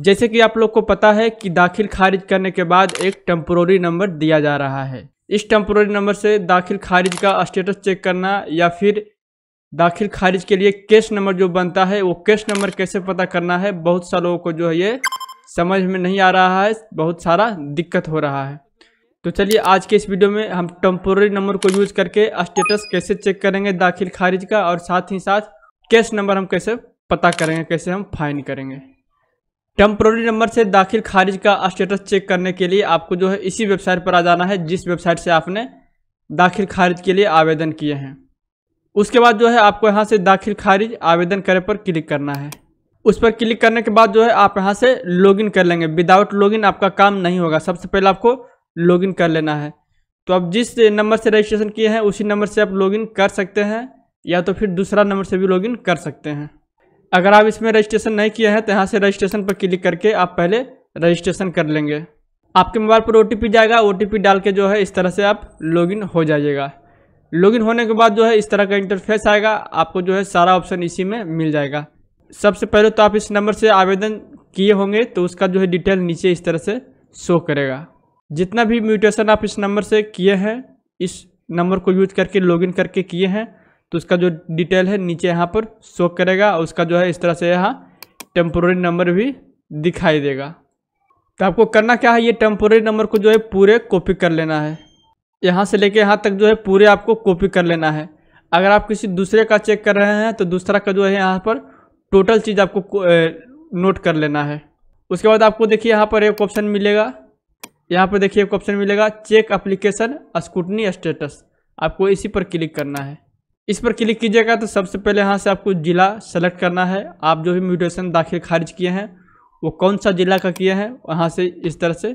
जैसे कि आप लोग को पता है कि दाखिल खारिज करने के बाद एक टेम्प्रोरी नंबर दिया जा रहा है इस टेम्प्रोरी नंबर से दाखिल खारिज का स्टेटस चेक करना या फिर दाखिल खारिज के लिए केस नंबर जो बनता है वो केस नंबर कैसे पता करना है बहुत सारे लोगों को जो है ये समझ में नहीं आ रहा है बहुत सारा दिक्कत हो रहा है तो चलिए आज के इस वीडियो में हम टेम्प्रोरी नंबर को यूज़ करके स्टेटस कैसे चेक करेंगे दाखिल खारिज का और साथ ही साथ केस नंबर हम कैसे पता करेंगे कैसे हम फाइन करेंगे टेम्प्रोरी नंबर से दाखिल खारिज का स्टेटस चेक करने के लिए आपको जो है इसी वेबसाइट पर आ जाना है जिस वेबसाइट से आपने दाखिल खारिज के लिए आवेदन किए हैं उसके बाद जो है आपको यहाँ से दाखिल खारिज आवेदन करे पर क्लिक करना है उस पर क्लिक करने के बाद जो है आप यहाँ से लॉगिन कर लेंगे विदाउट लॉगिन आपका काम नहीं होगा सबसे पहले आपको लॉगिन कर लेना है तो आप जिस नंबर से रजिस्ट्रेशन किए हैं उसी नंबर से आप लॉगिन कर सकते हैं या तो फिर दूसरा नंबर से भी लॉगिन कर सकते हैं अगर आप इसमें रजिस्ट्रेशन नहीं किया है तो यहाँ से रजिस्ट्रेशन पर क्लिक करके आप पहले रजिस्ट्रेशन कर लेंगे आपके मोबाइल पर ओ जाएगा ओ डाल के जो है इस तरह से आप लॉगिन हो जाइएगा लॉगिन होने के बाद जो है इस तरह का इंटरफेस आएगा आपको जो है सारा ऑप्शन इसी में मिल जाएगा सबसे पहले तो आप इस नंबर से आवेदन किए होंगे तो उसका जो है डिटेल नीचे इस तरह से शो करेगा जितना भी म्यूटेशन आप इस नंबर से किए हैं इस नंबर को यूज करके लॉगिन करके किए हैं तो उसका जो डिटेल है नीचे यहाँ पर शो करेगा उसका जो है इस तरह से यहाँ टेम्पोरी नंबर भी दिखाई देगा तो आपको करना क्या है ये टेम्पोरी नंबर को जो है पूरे कॉपी कर लेना है यहाँ से लेके यहाँ तक जो है पूरे आपको कॉपी कर लेना है अगर आप किसी दूसरे का चेक कर रहे हैं तो दूसरा का जो है यहाँ पर टोटल चीज़ आपको नोट कर लेना है उसके बाद आपको देखिए यहाँ पर एक ऑप्शन मिलेगा यहाँ पर देखिए एक ऑप्शन मिलेगा चेक अप्लीकेशन स्कूटनी स्टेटस आपको इसी पर क्लिक करना है इस पर क्लिक कीजिएगा तो सबसे पहले यहाँ से आपको ज़िला सेलेक्ट करना है आप जो भी म्यूटेशन दाखिल खारिज किए हैं वो कौन सा ज़िला का किए हैं वहाँ से इस तरह से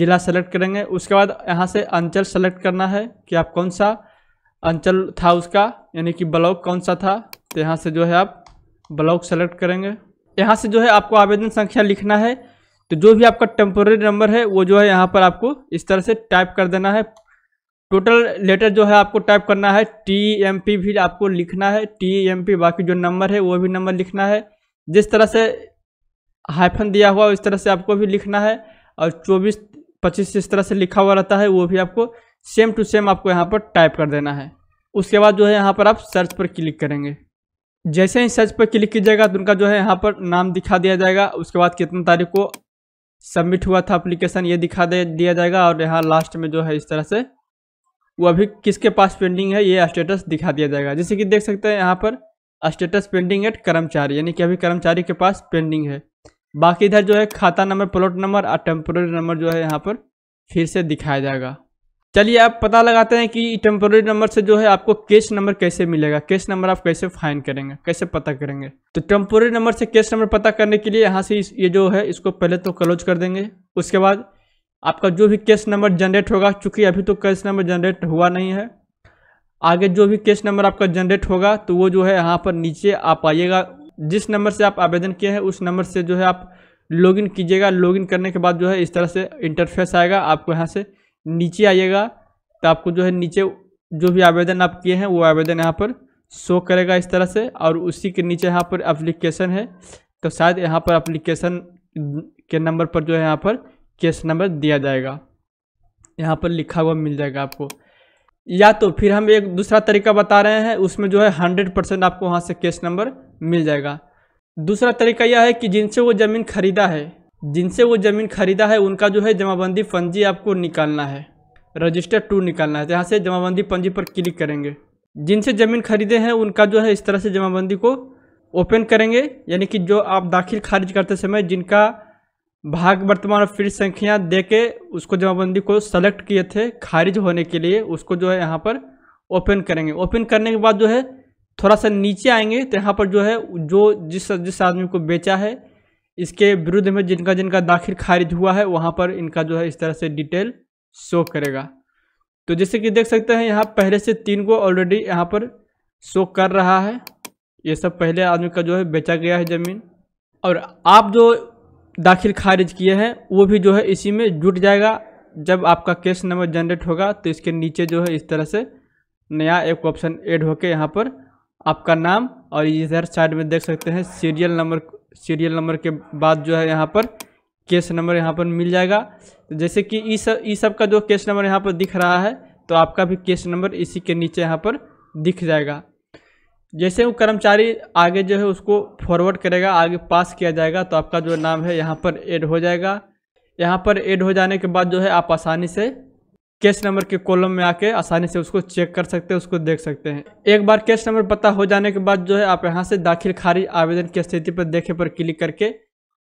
ज़िला सेलेक्ट करेंगे उसके बाद यहाँ से अंचल सेलेक्ट करना है कि आप कौन सा अंचल था उसका यानी कि ब्लॉक कौन सा था तो यहाँ से जो है आप ब्लॉक सेलेक्ट करेंगे यहाँ से जो है आपको आवेदन संख्या लिखना है तो जो भी आपका टेम्पोरेरी नंबर है वो जो है यहाँ पर आपको इस तरह से टाइप कर देना है टोटल लेटर जो है आपको टाइप करना है टी एम पी भी आपको लिखना है टी एम पी बाकी जो नंबर है वो भी नंबर लिखना है जिस तरह से हाइफन दिया हुआ उस तरह से आपको भी लिखना है और चौबीस पच्चीस इस तरह से लिखा हुआ रहता है वो भी आपको सेम टू सेम आपको यहाँ पर टाइप कर देना है उसके बाद जो है यहाँ पर आप सर्च पर क्लिक करेंगे जैसे ही सर्च पर क्लिक कीजिएगा तो उनका जो है यहाँ पर नाम दिखा दिया जाएगा उसके बाद कितनी तारीख को सबमिट हुआ था अप्लीकेशन ये दिखा दे दिया जाएगा और यहाँ लास्ट में जो है इस तरह से वो अभी किसके पास पेंडिंग है ये स्टेटस दिखा दिया जाएगा जैसे कि देख सकते हैं यहाँ पर स्टेटस पेंडिंग एट कर्मचारी यानी कि अभी कर्मचारी के पास पेंडिंग है बाकी इधर जो है खाता नंबर प्लॉट नंबर और टेम्पोरी नंबर जो है यहाँ पर फिर से दिखाया जाएगा चलिए आप पता लगाते हैं कि टेम्पोरी नंबर से जो है आपको केस नंबर कैसे मिलेगा केस नंबर आप कैसे फाइन करेंगे कैसे पता करेंगे तो टेम्पोरी नंबर से केस नंबर पता करने के लिए यहाँ से ये जो है इसको पहले तो क्लोज कर देंगे उसके बाद आपका जो भी केस नंबर जनरेट होगा चूँकि अभी तो केस नंबर जनरेट हुआ नहीं है आगे जो भी केस नंबर आपका जनरेट होगा तो वो जो है यहाँ पर नीचे आप आइएगा जिस नंबर से आप आवेदन किए हैं उस नंबर से जो है आप लॉगिन कीजिएगा लॉगिन करने के बाद जो है इस तरह से इंटरफेस आएगा आपको यहाँ से नीचे आइएगा तो आपको जो है नीचे जो भी आवेदन आप किए हैं वो आवेदन यहाँ पर शो करेगा इस तरह से और उसी के नीचे यहाँ पर एप्लीकेशन है तो शायद यहाँ पर एप्लीकेशन के नंबर पर जो है यहाँ पर केस नंबर दिया जाएगा यहाँ पर लिखा हुआ मिल जाएगा आपको या तो फिर हम एक दूसरा तरीका बता रहे हैं उसमें जो है हंड्रेड परसेंट आपको वहाँ से केस नंबर मिल जाएगा दूसरा तरीका यह है कि जिनसे वो ज़मीन खरीदा है जिनसे वो ज़मीन खरीदा है उनका जो है जमाबंदी पंजी आपको निकालना है रजिस्टर टू निकालना है यहाँ से जमाबंदी पंजी पर क्लिक करेंगे जिनसे ज़मीन खरीदे हैं उनका जो है इस तरह से जमाबंदी को ओपन करेंगे यानी कि जो आप दाखिल खारिज करते समय जिनका भाग वर्तमान और फिर संख्या दे के उसको जमाबंदी को सेलेक्ट किए थे खारिज होने के लिए उसको जो है यहाँ पर ओपन करेंगे ओपन करने के बाद जो है थोड़ा सा नीचे आएंगे तो यहाँ पर जो है जो जिस जिस आदमी को बेचा है इसके विरुद्ध में जिनका जिनका दाखिल खारिज हुआ है वहाँ पर इनका जो है इस तरह से डिटेल शो करेगा तो जैसे कि देख सकते हैं यहाँ पहले से तीन को ऑलरेडी यहाँ पर शो कर रहा है ये सब पहले आदमी का जो है बेचा गया है ज़मीन और आप जो दाखिल खारिज किए हैं वो भी जो है इसी में जुट जाएगा जब आपका केस नंबर जनरेट होगा तो इसके नीचे जो है इस तरह से नया एक ऑप्शन ऐड होके यहाँ पर आपका नाम और इधर साइड में देख सकते हैं सीरियल नंबर सीरियल नंबर के बाद जो है यहाँ पर केस नंबर यहाँ पर मिल जाएगा जैसे कि इस इस सब का जो केस नंबर यहाँ पर दिख रहा है तो आपका भी केस नंबर इसी के नीचे यहाँ पर दिख जाएगा जैसे वो कर्मचारी आगे जो है उसको फॉरवर्ड करेगा आगे पास किया जाएगा तो आपका जो नाम है यहाँ पर ऐड हो जाएगा यहाँ पर ऐड हो जाने के बाद जो है आप आसानी से केस नंबर के कॉलम में आके आसानी से उसको चेक कर सकते हैं उसको देख सकते हैं एक बार केस नंबर पता हो जाने के बाद जो है आप यहाँ से दाखिल खारिज आवेदन की स्थिति पर देखे पर क्लिक करके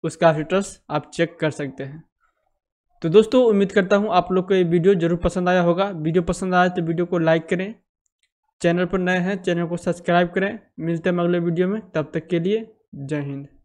उसका स्टेटस आप चेक कर सकते हैं तो दोस्तों उम्मीद करता हूँ आप लोग को ये वीडियो जरूर पसंद आया होगा वीडियो पसंद आया तो वीडियो को लाइक करें चैनल पर नए हैं चैनल को सब्सक्राइब करें मिलते हैं अगले वीडियो में तब तक के लिए जय हिंद